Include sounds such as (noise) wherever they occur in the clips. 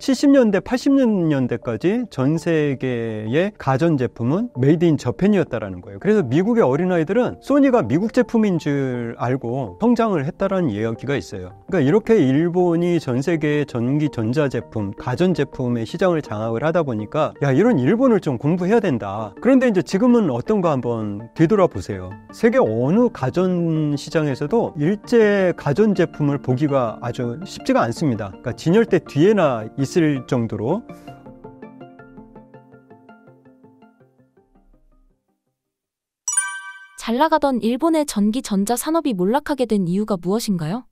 70년대, 80년대까지 전 세계의 가전제품은 메이드 인 저펜이었다라는 거예요. 그래서 미국의 어린아이들은 소니가 미국 제품인 줄 알고 성장을 했다라는 이야기가 있어요. 그러니까 이렇게 일본이 전 세계의 전기 전자제품, 가전제품의 시장을 장악을 하다 보니까 야, 이런 일본을 좀 공부해야 된다. 그런데 이제 지금은 어떤가 한번 뒤돌아보세요. 세계 어느 가전 시장에서도 일제 가전제품을 보기가 아주 쉽지가 않습니다. 그러니까 진열대 뒤에나 있 있을 정도로 잘 나가던 일본의 전기 전자 산업이 몰락하게 된 이유가 무엇인가요?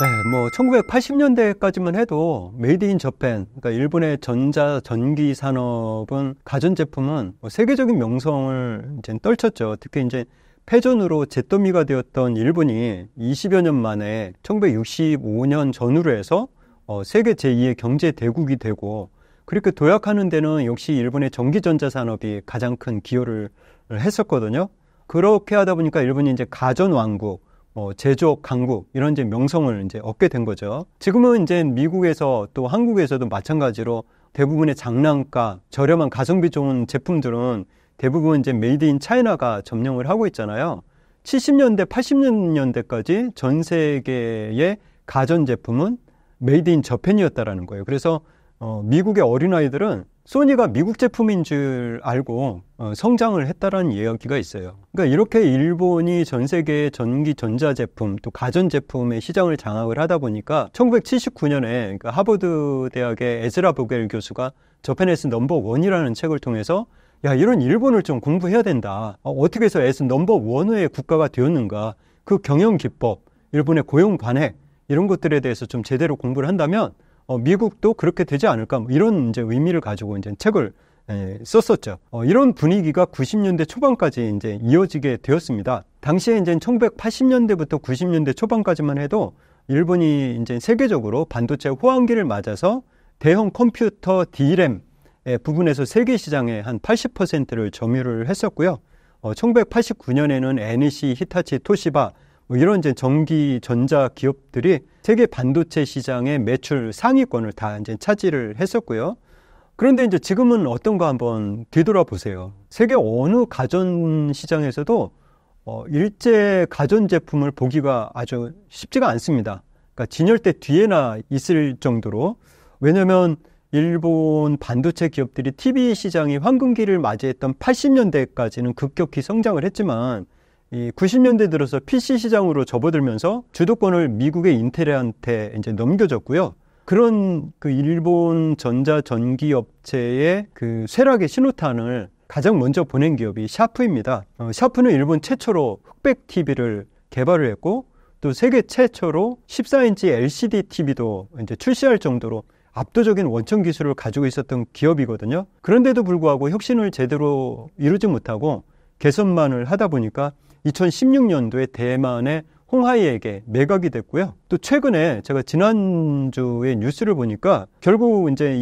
네, 뭐 1980년대까지만 해도 메이드 인 저펜, 그러니까 일본의 전자 전기 산업은 가전 제품은 뭐 세계적인 명성을 이제 떨쳤죠. 특히 이제 패전으로 잿더미가 되었던 일본이 20여 년 만에 1965년 전후로 해서 어, 세계 제2의 경제 대국이 되고 그렇게 도약하는 데는 역시 일본의 전기전자 산업이 가장 큰 기여를 했었거든요. 그렇게 하다 보니까 일본이 이제 가전 왕국, 뭐 제조업 강국 이런 이제 명성을 이제 얻게 된 거죠. 지금은 이제 미국에서 또 한국에서도 마찬가지로 대부분의 장난과 저렴한 가성비 좋은 제품들은 대부분 이제 메이드 인 차이나가 점령을 하고 있잖아요. 70년대, 80년대까지 전 세계의 가전제품은 메이드 인저팬이었다라는 거예요. 그래서 어, 미국의 어린아이들은 소니가 미국 제품인 줄 알고 어, 성장을 했다라는 이야기가 있어요. 그러니까 이렇게 일본이 전 세계의 전기 전자 제품 또 가전 제품의 시장을 장악을 하다 보니까 1979년에 그 그러니까 하버드 대학의 에즈라 보겔 교수가 저펜에스 넘버 원이라는 책을 통해서 야 이런 일본을 좀 공부해야 된다. 어, 떻게 해서 에스 넘버 원의 국가가 되었는가? 그 경영 기법, 일본의 고용 관행 이런 것들에 대해서 좀 제대로 공부를 한다면 어, 미국도 그렇게 되지 않을까 뭐 이런 이제 의미를 가지고 이제 책을 예, 썼었죠. 어, 이런 분위기가 90년대 초반까지 이제 이어지게 되었습니다. 당시에 이제 1980년대부터 90년대 초반까지만 해도 일본이 이제 세계적으로 반도체 호황기를 맞아서 대형 컴퓨터 DRAM 부분에서 세계 시장의 한 80%를 점유를 했었고요. 어, 1989년에는 NEC, 히타치, 토시바 뭐 이런 이제 전기 전자 기업들이 세계 반도체 시장의 매출 상위권을 다 이제 차지를 했었고요. 그런데 이제 지금은 어떤가 한번 뒤돌아보세요. 세계 어느 가전 시장에서도 어, 일제 가전 제품을 보기가 아주 쉽지가 않습니다. 그러니까 진열대 뒤에나 있을 정도로 왜냐하면 일본 반도체 기업들이 TV 시장이 황금기를 맞이했던 80년대까지는 급격히 성장을 했지만 이 90년대 들어서 PC 시장으로 접어들면서 주도권을 미국의 인텔한테 이제 넘겨졌고요. 그런 그 일본 전자 전기 업체의 그 쇠락의 신호탄을 가장 먼저 보낸 기업이 샤프입니다. 어, 샤프는 일본 최초로 흑백 TV를 개발을 했고 또 세계 최초로 14인치 LCD TV도 이제 출시할 정도로 압도적인 원천 기술을 가지고 있었던 기업이거든요. 그런데도 불구하고 혁신을 제대로 이루지 못하고 개선만을 하다 보니까 2016년도에 대만의 홍하이에게 매각이 됐고요. 또 최근에 제가 지난주에 뉴스를 보니까 결국 이제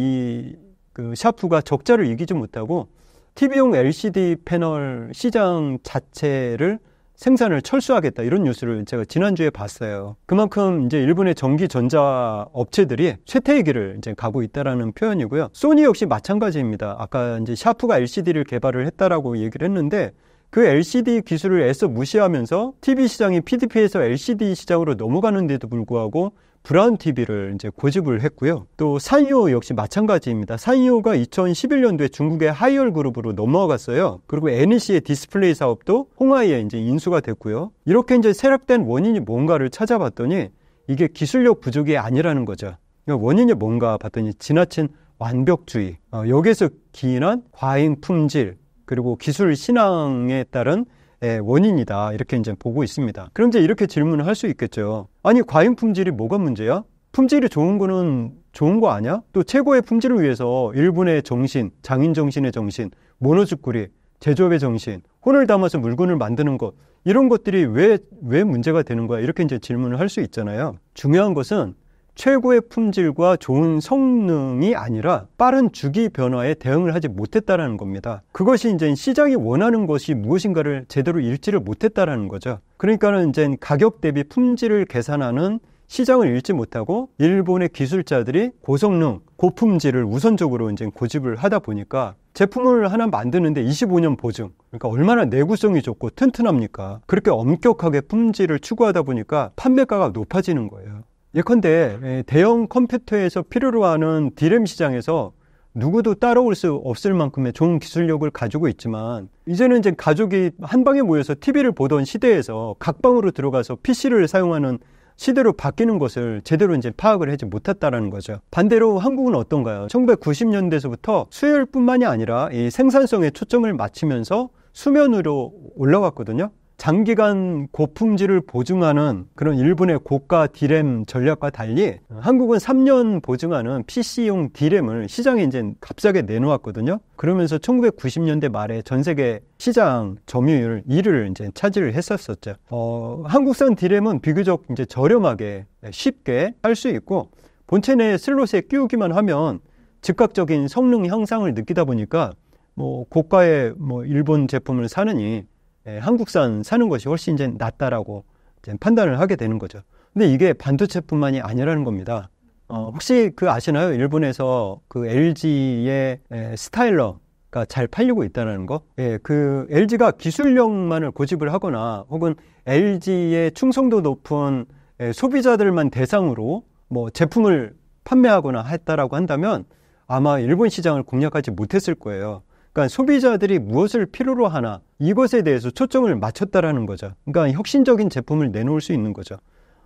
이그 샤프가 적자를 이기지 못하고 TV용 LCD 패널 시장 자체를 생산을 철수하겠다 이런 뉴스를 제가 지난주에 봤어요. 그만큼 이제 일본의 전기 전자 업체들이 쇠퇴의 길을 이제 가고 있다라는 표현이고요. 소니 역시 마찬가지입니다. 아까 이제 샤프가 LCD를 개발을 했다라고 얘기를 했는데 그 LCD 기술을 애써 무시하면서 TV 시장이 PDP에서 LCD 시장으로 넘어가는데도 불구하고 브라운 TV를 이제 고집을 했고요. 또 사이오 역시 마찬가지입니다. 사이오가 2011년도에 중국의 하이얼 그룹으로 넘어갔어요. 그리고 NEC의 디스플레이 사업도 홍하이에 이제 인수가 됐고요. 이렇게 이제 세력된 원인이 뭔가를 찾아봤더니 이게 기술력 부족이 아니라는 거죠. 그러니까 원인이 뭔가 봤더니 지나친 완벽주의, 어, 여기에서 기인한 과잉 품질, 그리고 기술 신앙에 따른 예, 원인이다. 이렇게 이제 보고 있습니다. 그럼 이제 이렇게 질문을 할 수 있겠죠. 아니, 과잉 품질이 뭐가 문제야? 품질이 좋은 거는 좋은 거 아니야? 또 최고의 품질을 위해서 일본의 정신, 장인 정신의 정신, 모노주꾸리, 제조업의 정신, 혼을 담아서 물건을 만드는 것, 이런 것들이 왜, 왜 문제가 되는 거야? 이렇게 이제 질문을 할 수 있잖아요. 중요한 것은 최고의 품질과 좋은 성능이 아니라 빠른 주기 변화에 대응을 하지 못했다라는 겁니다. 그것이 이제 시장이 원하는 것이 무엇인가를 제대로 읽지를 못했다라는 거죠. 그러니까는 이제 가격 대비 품질을 계산하는 시장을 읽지 못하고 일본의 기술자들이 고성능, 고품질을 우선적으로 이제 고집을 하다 보니까 제품을 하나 만드는데 25년 보증. 그러니까 얼마나 내구성이 좋고 튼튼합니까? 그렇게 엄격하게 품질을 추구하다 보니까 판매가가 높아지는 거예요. 예컨대 예, 대형 컴퓨터에서 필요로 하는 디램 시장에서 누구도 따라올 수 없을 만큼의 좋은 기술력을 가지고 있지만 이제는 이제 가족이 한 방에 모여서 TV를 보던 시대에서 각 방으로 들어가서 PC를 사용하는 시대로 바뀌는 것을 제대로 이제 파악을 하지 못했다라는 거죠. 반대로 한국은 어떤가요? 1990년대에서부터 수요뿐만이 아니라 이 생산성에 초점을 맞추면서 수면으로 올라왔거든요. 장기간 고품질을 보증하는 그런 일본의 고가 디램 전략과 달리 한국은 3년 보증하는 PC용 디램을 시장에 이제 값싸게 내놓았거든요. 그러면서 1990년대 말에 전 세계 시장 점유율 1위를 이제 차지를 했었었죠. 어, 한국산 디램은 비교적 이제 저렴하게 쉽게 할 수 있고 본체 내 슬롯에 끼우기만 하면 즉각적인 성능 향상을 느끼다 보니까 뭐 고가의 뭐 일본 제품을 사느니 예, 한국산 사는 것이 훨씬 이제 낫다라고 이제 판단을 하게 되는 거죠. 근데 이게 반도체뿐만이 아니라는 겁니다. 어, 혹시 그 아시나요? 일본에서 그 LG의 예, 스타일러 가잘 팔리고 있다는 거. 예, 그 LG가 기술력만을 고집을 하거나 혹은 LG의 충성도 높은 예, 소비자들만 대상으로 뭐 제품을 판매하거나 했다라고 한다면 아마 일본 시장을 공략하지 못했을 거예요. 그러니까 소비자들이 무엇을 필요로 하나 이것에 대해서 초점을 맞췄다라는 거죠. 그러니까 혁신적인 제품을 내놓을 수 있는 거죠.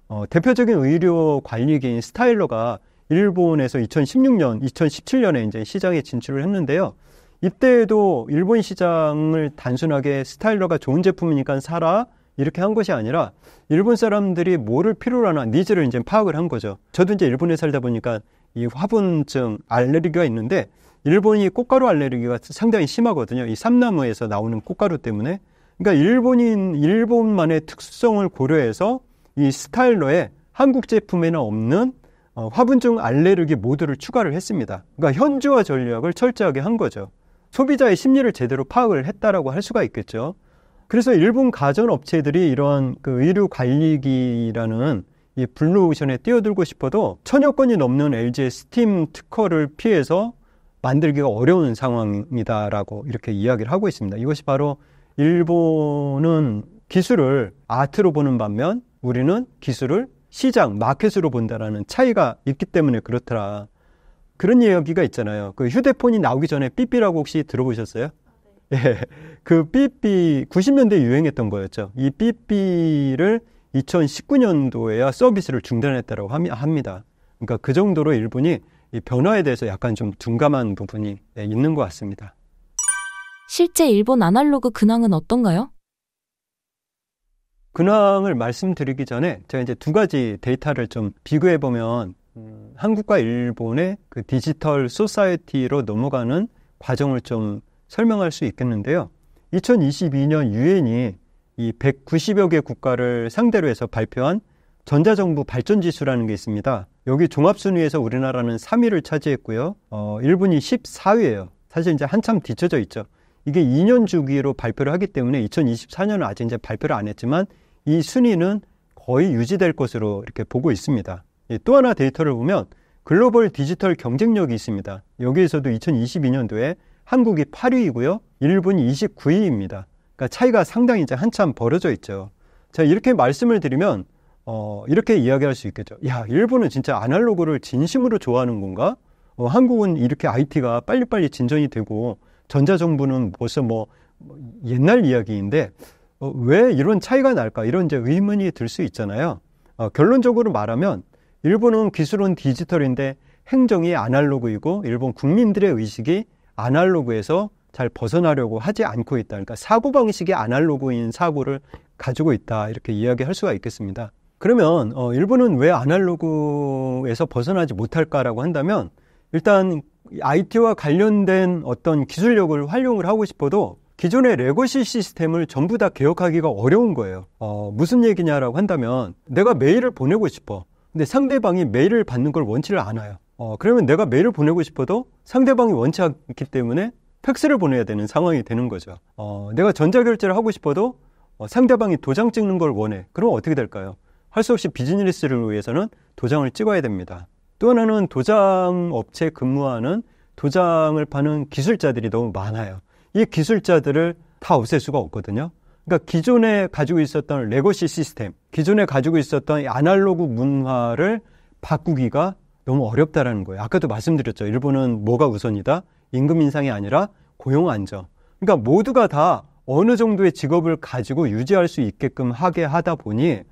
어, 대표적인 의료 관리기인 스타일러가 일본에서 2016년, 2017년에 이제 시장에 진출을 했는데요. 이때에도 일본 시장을 단순하게 스타일러가 좋은 제품이니까 사라 이렇게 한 것이 아니라 일본 사람들이 뭐를 필요로 하나 니즈를 이제 파악을 한 거죠. 저도 이제 일본에 살다 보니까 이 화분증 알레르기가 있는데 일본이 꽃가루 알레르기가 상당히 심하거든요. 이 삼나무에서 나오는 꽃가루 때문에. 그러니까 일본인 일본만의 특수성을 고려해서 이 스타일러에 한국 제품에는 없는 어, 화분종 알레르기 모드를 추가를 했습니다. 그러니까 현주화 전략을 철저하게 한 거죠. 소비자의 심리를 제대로 파악을 했다라고 할 수가 있겠죠. 그래서 일본 가전 업체들이 이런 그 의류 관리기라는 이 블루오션에 뛰어들고 싶어도 천여 건이 넘는 LG의 스팀 특허를 피해서 만들기가 어려운 상황이다라고 이렇게 이야기를 하고 있습니다. 이것이 바로 일본은 기술을 아트로 보는 반면 우리는 기술을 시장, 마켓으로 본다라는 차이가 있기 때문에 그렇더라. 그런 이야기가 있잖아요. 그 휴대폰이 나오기 전에 삐삐라고 혹시 들어보셨어요? 네. 예. 그 삐삐 90년대 유행했던 거였죠. 이 삐삐를 2019년도에야 서비스를 중단했다고 합니다. 그러니까 그 정도로 일본이 이 변화에 대해서 약간 좀 둔감한 부분이 네, 있는 것 같습니다. 실제 일본 아날로그 근황은 어떤가요? 근황을 말씀드리기 전에 제가 이제 두 가지 데이터를 좀 비교해 보면 음, 한국과 일본의 그 디지털 소사이티로 넘어가는 과정을 좀 설명할 수 있겠는데요. 2022년 유엔이 이 190여 개 국가를 상대로 해서 발표한 전자정부 발전지수라는 게 있습니다. 여기 종합순위에서 우리나라는 3위를 차지했고요. 어, 일본이 14위예요. 사실 이제 한참 뒤쳐져 있죠. 이게 2년 주기로 발표를 하기 때문에 2024년은 아직 이제 발표를 안 했지만 이 순위는 거의 유지될 것으로 이렇게 보고 있습니다. 예, 또 하나 데이터를 보면 글로벌 디지털 경쟁력이 있습니다. 여기에서도 2022년도에 한국이 8위이고요. 일본이 29위입니다. 그러니까 차이가 상당히 이제 한참 벌어져 있죠. 자, 이렇게 말씀을 드리면 어, 이렇게 이야기할 수 있겠죠. 야, 일본은 진짜 아날로그를 진심으로 좋아하는 건가? 어, 한국은 이렇게 IT가 빨리빨리 진전이 되고 전자정부는 벌써 뭐, 뭐 옛날 이야기인데 어, 왜 이런 차이가 날까? 이런 이제 의문이 들 수 있잖아요. 어, 결론적으로 말하면 일본은 기술은 디지털인데 행정이 아날로그이고 일본 국민들의 의식이 아날로그에서 잘 벗어나려고 하지 않고 있다. 그러니까 사고방식이 아날로그인 사고를 가지고 있다. 이렇게 이야기할 수가 있겠습니다. 그러면 어, 일본은 왜 아날로그에서 벗어나지 못할까라고 한다면 일단 IT와 관련된 어떤 기술력을 활용을 하고 싶어도 기존의 레거시 시스템을 전부 다 개혁하기가 어려운 거예요. 어, 무슨 얘기냐라고 한다면 내가 메일을 보내고 싶어. 근데 상대방이 메일을 받는 걸 원치를 않아요. 어, 그러면 내가 메일을 보내고 싶어도 상대방이 원치 않기 때문에 팩스를 보내야 되는 상황이 되는 거죠. 어, 내가 전자결제를 하고 싶어도 어, 상대방이 도장 찍는 걸 원해. 그럼 어떻게 될까요? 할수 없이 비즈니스를 위해서는 도장을 찍어야 됩니다. 또 하나는 도장 업체에 근무하는 도장을 파는 기술자들이 너무 많아요. 이 기술자들을 다 없앨 수가 없거든요. 그러니까 기존에 가지고 있었던 레거시 시스템, 기존에 가지고 있었던 아날로그 문화를 바꾸기가 너무 어렵다라는 거예요. 아까도 말씀드렸죠. 일본은 뭐가 우선이다? 임금 인상이 아니라 고용 안정. 그러니까 모두가 다 어느 정도의 직업을 가지고 유지할 수 있게끔 하게 하다 보니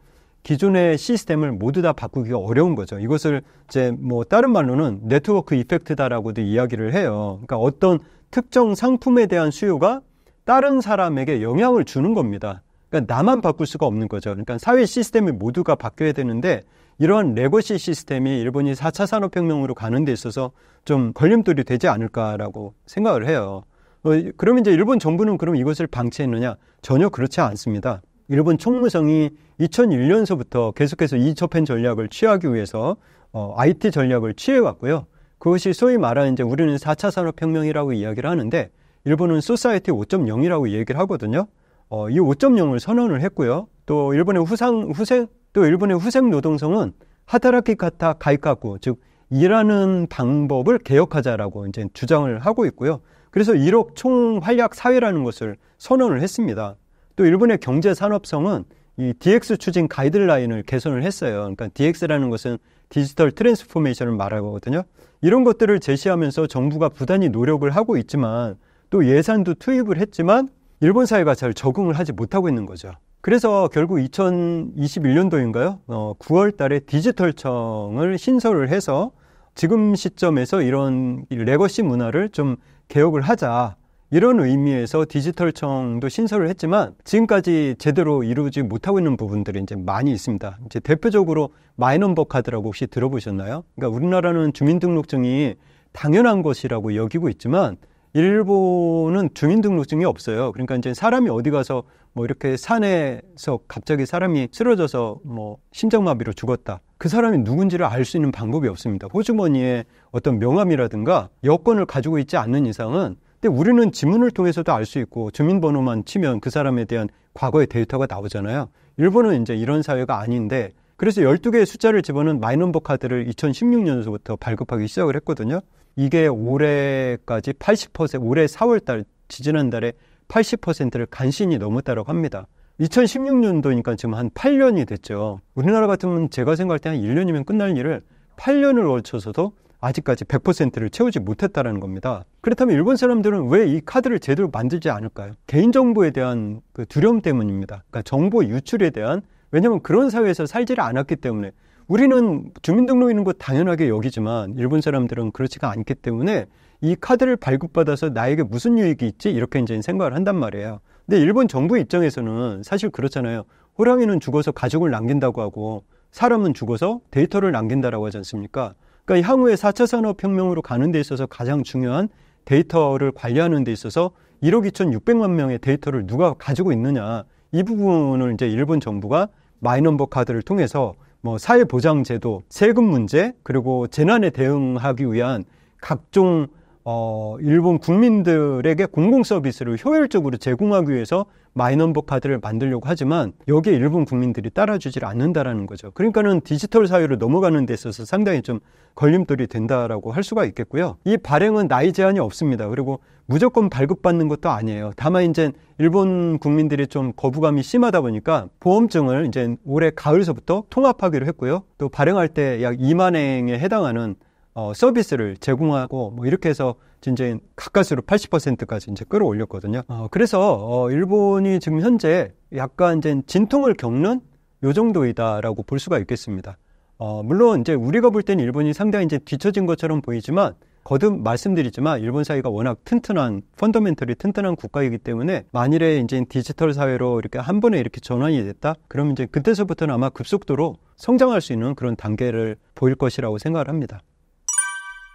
기존의 시스템을 모두 다 바꾸기가 어려운 거죠. 이것을 이제 뭐 다른 말로는 네트워크 이펙트다라고도 이야기를 해요. 그러니까 어떤 특정 상품에 대한 수요가 다른 사람에게 영향을 주는 겁니다. 그러니까 나만 바꿀 수가 없는 거죠. 그러니까 사회 시스템이 모두가 바뀌어야 되는데 이러한 레거시 시스템이 일본이 4차 산업혁명으로 가는 데 있어서 좀 걸림돌이 되지 않을까라고 생각을 해요. 어, 그러면 이제 일본 정부는 그럼 이것을 방치했느냐? 전혀 그렇지 않습니다. 일본 총무성이 2001년서부터 계속해서 이첩펜 전략을 취하기 위해서 어, IT 전략을 취해왔고요. 그것이 소위 말하는 이제 우리는 4차 산업혁명이라고 이야기를 하는데 일본은 소사이티 5.0이라고 얘기를 하거든요. 어, 이 5.0을 선언을 했고요. 또 일본의 후상 후생 또 일본의 후생 노동성은 하타라키 카타 가이카쿠 즉 일하는 방법을 개혁하자라고 이제 주장을 하고 있고요. 그래서 1억 총활약 사회라는 것을 선언을 했습니다. 또 일본의 경제 산업성은 이 DX 추진 가이드라인을 개선을 했어요. 그러니까 DX라는 것은 디지털 트랜스포메이션을 말하거든요. 이런 것들을 제시하면서 정부가 부단히 노력을 하고 있지만 또 예산도 투입을 했지만 일본 사회가 잘 적응을 하지 못하고 있는 거죠. 그래서 결국 2021년도인가요? 어, 9월 달에 디지털청을 신설을 해서 지금 시점에서 이런 레거시 문화를 좀 개혁을 하자. 이런 의미에서 디지털청도 신설을 했지만 지금까지 제대로 이루지 못하고 있는 부분들이 이제 많이 있습니다. 이제 대표적으로 마이넘버 카드라고 혹시 들어보셨나요? 그러니까 우리나라는 주민등록증이 당연한 것이라고 여기고 있지만 일본은 주민등록증이 없어요. 그러니까 이제 사람이 어디 가서 뭐 이렇게 산에서 갑자기 사람이 쓰러져서 뭐 심장마비로 죽었다. 그 사람이 누군지를 알 수 있는 방법이 없습니다. 호주머니에 어떤 명함이라든가 여권을 가지고 있지 않는 이상은 근데 우리는 지문을 통해서도 알 수 있고 주민번호만 치면 그 사람에 대한 과거의 데이터가 나오잖아요. 일본은 이제 이런 사회가 아닌데 그래서 12개의 숫자를 집어넣은 마이넘버 카드를 2016년서부터 발급하기 시작을 했거든요. 이게 올해까지 80% 올해 4월 달 지지난달에 80%를 간신히 넘었다고 합니다. 2016년도니까 지금 한 8년이 됐죠. 우리나라 같으면 제가 생각할 때 한 1년이면 끝날 일을 8년을 걸쳐서도 아직까지 100%를 채우지 못했다는 겁니다. 그렇다면 일본 사람들은 왜 이 카드를 제대로 만들지 않을까요? 개인정보에 대한 그 두려움 때문입니다. 그러니까 정보 유출에 대한 왜냐하면 그런 사회에서 살지를 않았기 때문에 우리는 주민등록 있는 거 당연하게 여기지만 일본 사람들은 그렇지가 않기 때문에 이 카드를 발급받아서 나에게 무슨 유익이 있지 이렇게 이제 생각을 한단 말이에요. 근데 일본 정부 입장에서는 사실 그렇잖아요. 호랑이는 죽어서 가족을 남긴다고 하고 사람은 죽어서 데이터를 남긴다라고 하지 않습니까? 그러니까 향후에 4차 산업혁명으로 가는 데 있어서 가장 중요한 데이터를 관리하는 데 있어서 1억 2,600만 명의 데이터를 누가 가지고 있느냐 이 부분을 이제 일본 정부가 마이넘버 카드를 통해서 뭐 사회보장제도, 세금 문제 그리고 재난에 대응하기 위한 각종 어, 일본 국민들에게 공공 서비스를 효율적으로 제공하기 위해서 마이넘버 카드를 만들려고 하지만 여기에 일본 국민들이 따라주질 않는다라는 거죠. 그러니까는 디지털 사회로 넘어가는 데 있어서 상당히 좀 걸림돌이 된다라고 할 수가 있겠고요. 이 발행은 나이 제한이 없습니다. 그리고 무조건 발급받는 것도 아니에요. 다만 이제 일본 국민들이 좀 거부감이 심하다 보니까 보험증을 이제 올해 가을서부터 통합하기로 했고요. 또 발행할 때 약 2만 행에 해당하는 어, 서비스를 제공하고 뭐 이렇게 해서 진짜 가까스로 80%까지 이제 끌어올렸거든요. 어, 그래서 어, 일본이 지금 현재 약간 이제 진통을 겪는 요 정도이다라고 볼 수가 있겠습니다. 어, 물론 이제 우리가 볼 때는 일본이 상당히 이제 뒤처진 것처럼 보이지만 거듭 말씀드리지만 일본 사회가 워낙 튼튼한 펀더멘털이 튼튼한 국가이기 때문에 만일에 이제 디지털 사회로 이렇게 한 번에 이렇게 전환이 됐다 그러면 이제 그때서부터는 아마 급속도로 성장할 수 있는 그런 단계를 보일 것이라고 생각을 합니다.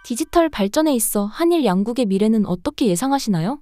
디지털 발전에 있어 한일 양국의 미래는 어떻게 예상하시나요?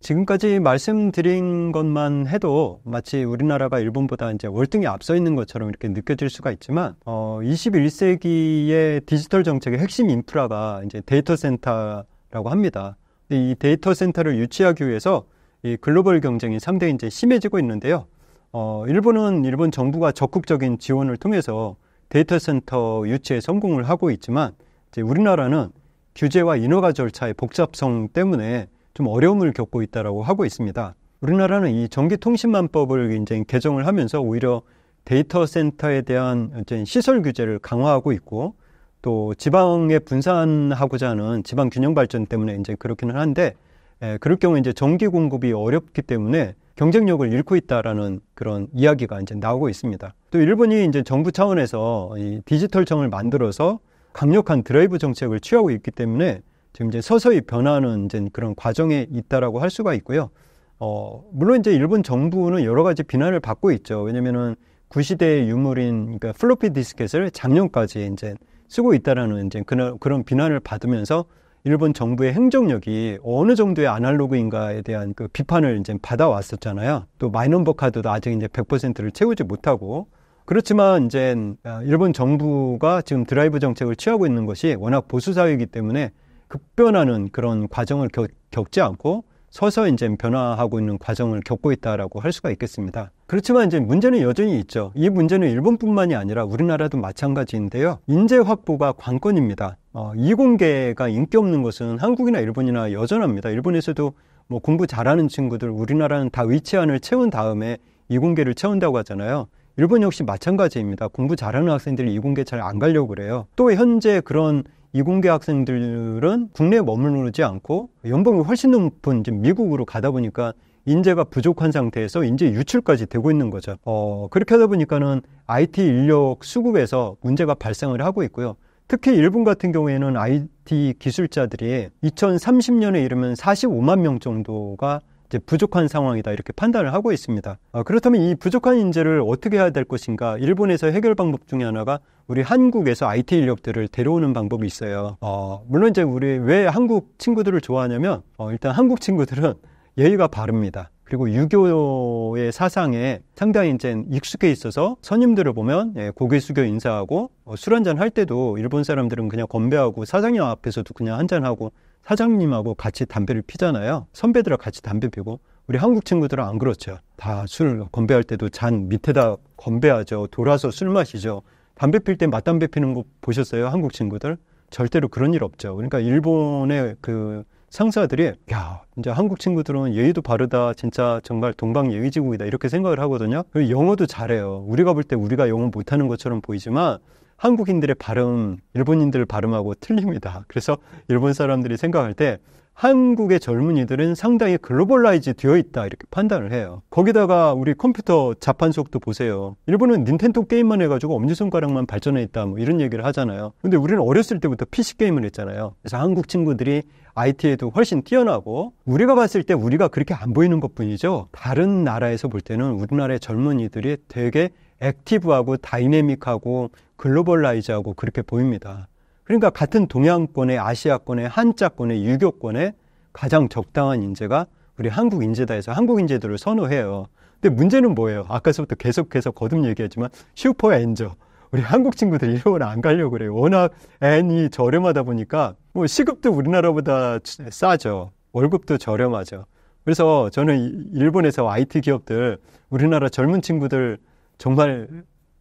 지금까지 말씀드린 것만 해도 마치 우리나라가 일본보다 이제 월등히 앞서 있는 것처럼 이렇게 느껴질 수가 있지만 어 21세기의 디지털 정책의 핵심 인프라가 이제 데이터 센터라고 합니다. 이 데이터 센터를 유치하기 위해서 이 글로벌 경쟁이 상당히 이제 심해지고 있는데요. 어 일본은 일본 정부가 적극적인 지원을 통해서 데이터 센터 유치에 성공을 하고 있지만 우리나라는 규제와 인허가 절차의 복잡성 때문에 좀 어려움을 겪고 있다라고 하고 있습니다. 우리나라는 이전기통신망법을 이제 개정을 하면서 오히려 데이터 센터에 대한 이제 시설 규제를 강화하고 있고 또 지방에 분산하고자 하는 지방 균형 발전 때문에 이제 그렇기는 한데 에, 예, 그럴 경우 이제 전기 공급이 어렵기 때문에 경쟁력을 잃고 있다라는 그런 이야기가 이제 나오고 있습니다. 또 일본이 이제 정부 차원에서 이 디지털청을 만들어서 강력한 드라이브 정책을 취하고 있기 때문에 지금 이제 서서히 변화하는 이제 그런 과정에 있다라고 할 수가 있고요. 어, 물론 이제 일본 정부는 여러 가지 비난을 받고 있죠. 왜냐면은 구시대의 유물인 그러니까 플로피 디스켓을 작년까지 이제 쓰고 있다라는 이제 그런 그런 비난을 받으면서 일본 정부의 행정력이 어느 정도의 아날로그인가에 대한 그 비판을 이제 받아왔었잖아요. 또 마이넘버 카드도 아직 이제 100%를 채우지 못하고 그렇지만 이제 아, 일본 정부가 지금 드라이브 정책을 취하고 있는 것이 워낙 보수 사회이기 때문에 급변하는 그런 과정을 겪, 지 않고 서서히 이제 변화하고 있는 과정을 겪고 있다라고 할 수가 있겠습니다. 그렇지만 이제 문제는 여전히 있죠. 이 문제는 일본뿐만이 아니라 우리나라도 마찬가지인데요. 인재 확보가 관건입니다. 어, 이공계가 인기 없는 것은 한국이나 일본이나 여전합니다. 일본에서도 뭐 공부 잘하는 친구들 우리나라는 다 위치안을 채운 다음에 이공계를 채운다고 하잖아요. 일본 역시 마찬가지입니다. 공부 잘하는 학생들이 이공계 잘 안 가려고 그래요. 또 현재 그런 이공계 학생들은 국내에 머무르지 않고 연봉이 훨씬 높은 이제 미국으로 가다 보니까 인재가 부족한 상태에서 인재 유출까지 되고 있는 거죠. 어, 그렇게 하다 보니까는 IT 인력 수급에서 문제가 발생을 하고 있고요. 특히 일본 같은 경우에는 IT 기술자들이 2030년에 이르면 45만 명 정도가 이제 부족한 상황이다 이렇게 판단을 하고 있습니다. 아, 그렇다면 이 부족한 인재를 어떻게 해야 될 것인가? 일본에서 해결 방법 중에 하나가 우리 한국에서 IT 인력들을 데려오는 방법이 있어요. 어, 물론 이제 우리 왜 한국 친구들을 좋아하냐면 어, 일단 한국 친구들은 (laughs) 예의가 바릅니다. 그리고 유교의 사상에 상당히 이제 익숙해 있어서 선임들을 보면 예, 고개 숙여 인사하고 어, 술 한잔 할 때도 일본 사람들은 그냥 건배하고 사장님 앞에서도 그냥 한잔하고 사장님하고 같이 담배를 피잖아요. 선배들하고 같이 담배 피고 우리 한국 친구들은 안 그렇죠. 다 술 건배할 때도 잔 밑에다 건배하죠. 돌아서 술 마시죠. 담배 필 때 맞담배 피는 거 보셨어요? 한국 친구들? 절대로 그런 일 없죠. 그러니까 일본의 그 상사들이 야 이제 한국 친구들은 예의도 바르다 진짜 정말 동방 예의지국이다 이렇게 생각을 하거든요. 그리고 영어도 잘해요. 우리가 볼 때 우리가 영어 못하는 것처럼 보이지만 한국인들의 발음, 일본인들 발음하고 틀립니다. 그래서 일본 사람들이 생각할 때 한국의 젊은이들은 상당히 글로벌라이즈 되어 있다 이렇게 판단을 해요. 거기다가 우리 컴퓨터 자판속도 보세요. 일본은 닌텐도 게임만 해가지고 엄지손가락만 발전해 있다 뭐 이런 얘기를 하잖아요. 근데 우리는 어렸을 때부터 PC 게임을 했잖아요. 그래서 한국 친구들이 IT에도 훨씬 뛰어나고 우리가 봤을 때 우리가 그렇게 안 보이는 것뿐이죠. 다른 나라에서 볼 때는 우리나라의 젊은이들이 되게 액티브하고 다이내믹하고 글로벌라이즈하고 그렇게 보입니다. 그러니까 같은 동양권의 아시아권의 한자권의 유교권의 가장 적당한 인재가 우리 한국 인재다 해서 한국 인재들을 선호해요. 근데 문제는 뭐예요? 아까서부터 계속해서 거듭 얘기하지만 슈퍼 엔저. 우리 한국 친구들 일본 안 가려고 그래요. 워낙 N이 저렴하다 보니까 뭐 시급도 우리나라보다 싸죠. 월급도 저렴하죠. 그래서 저는 일본에서 IT 기업들 우리나라 젊은 친구들 정말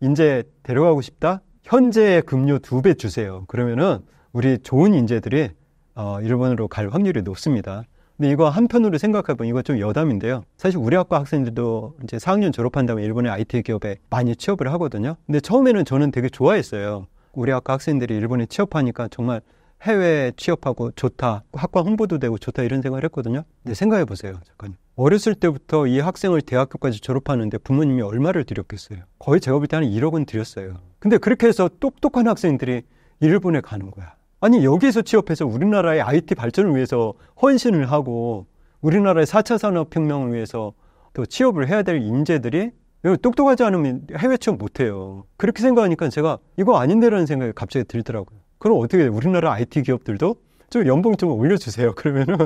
인재 데려가고 싶다? 현재의 급료 두 배 주세요. 그러면은 우리 좋은 인재들이 어, 일본으로 갈 확률이 높습니다. 근데 이거 한편으로 생각해보면 이거 좀 여담인데요. 사실 우리 학과 학생들도 이제 4학년 졸업한 다음에 일본의 IT 기업에 많이 취업을 하거든요. 근데 처음에는 저는 되게 좋아했어요. 우리 학과 학생들이 일본에 취업하니까 정말 해외 취업하고 좋다. 학과 홍보도 되고 좋다 이런 생각을 했거든요. 근데 생각해보세요. 잠깐. 어렸을 때부터 이 학생을 대학교까지 졸업하는데 부모님이 얼마를 드렸겠어요 거의 제가 볼 때 한 1억 은드렸어요 근데 그렇게 해서 똑똑한 학생들이 일본에 가는 거야. 아니, 여기에서 취업해서 우리나라의 IT 발전을 위해서 헌신을 하고 우리나라의 4차 산업혁명을 위해서 또 취업을 해야 될 인재들이 똑똑하지 않으면 해외 취업 못해요. 그렇게 생각하니까 제가 이거 아닌데라는 생각이 갑자기 들더라고요. 그럼 어떻게 우리나라 IT 기업들도 좀 연봉 좀 올려주세요. (laughs) 그러면은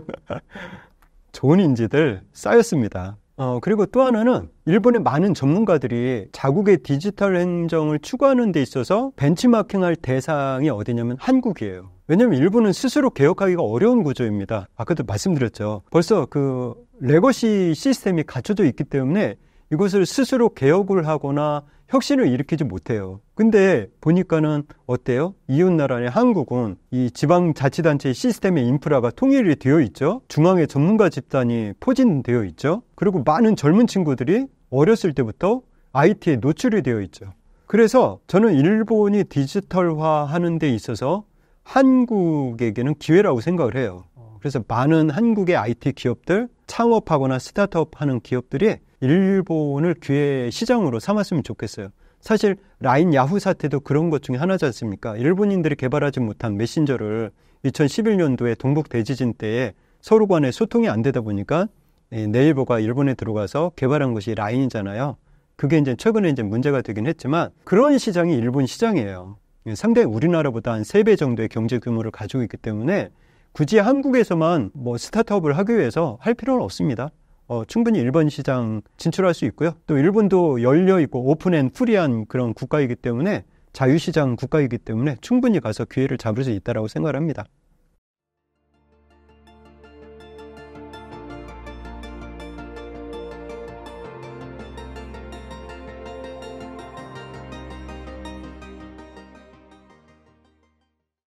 좋은 인재들 쌓였습니다. 어, 그리고 또 하나는 일본의 많은 전문가들이 자국의 디지털 행정을 추구하는 데 있어서 벤치마킹할 대상이 어디냐면 한국이에요. 왜냐하면 일본은 스스로 개혁하기가 어려운 구조입니다. 아까도 말씀드렸죠. 벌써 그 레거시 시스템이 갖춰져 있기 때문에 이것을 스스로 개혁을 하거나 혁신을 일으키지 못해요. 근데 보니까는 어때요? 이웃나라의 한국은 이 지방자치단체 시스템의 인프라가 통일이 되어 있죠. 중앙의 전문가 집단이 포진되어 있죠. 그리고 많은 젊은 친구들이 어렸을 때부터 IT에 노출이 되어 있죠. 그래서 저는 일본이 디지털화 하는 데 있어서 한국에게는 기회라고 생각을 해요. 그래서 많은 한국의 IT 기업들, 창업하거나 스타트업 하는 기업들이 일본을 귀의 시장으로 삼았으면 좋겠어요. 사실 라인 야후 사태도 그런 것 중에 하나지 않습니까? 일본인들이 개발하지 못한 메신저를 2011년도에 동북 대지진 때에 서로 간에 소통이 안 되다 보니까 예, 네이버가 일본에 들어가서 개발한 것이 라인이잖아요. 그게 이제 최근에 이제 문제가 되긴 했지만 그런 시장이 일본 시장이에요. 예, 상당히 우리나라보다 한 3배 정도의 경제 규모를 가지고 있기 때문에 굳이 한국에서만 뭐 스타트업을 하기 위해서 할 필요는 없습니다. 어, 충분히 일본 시장 진출할 수 있고요. 또 일본도 열려 있고 오픈 앤 프리한 그런 국가이기 때문에 자유시장 국가이기 때문에 충분히 가서 기회를 잡을 수 있다라고 생각을 합니다.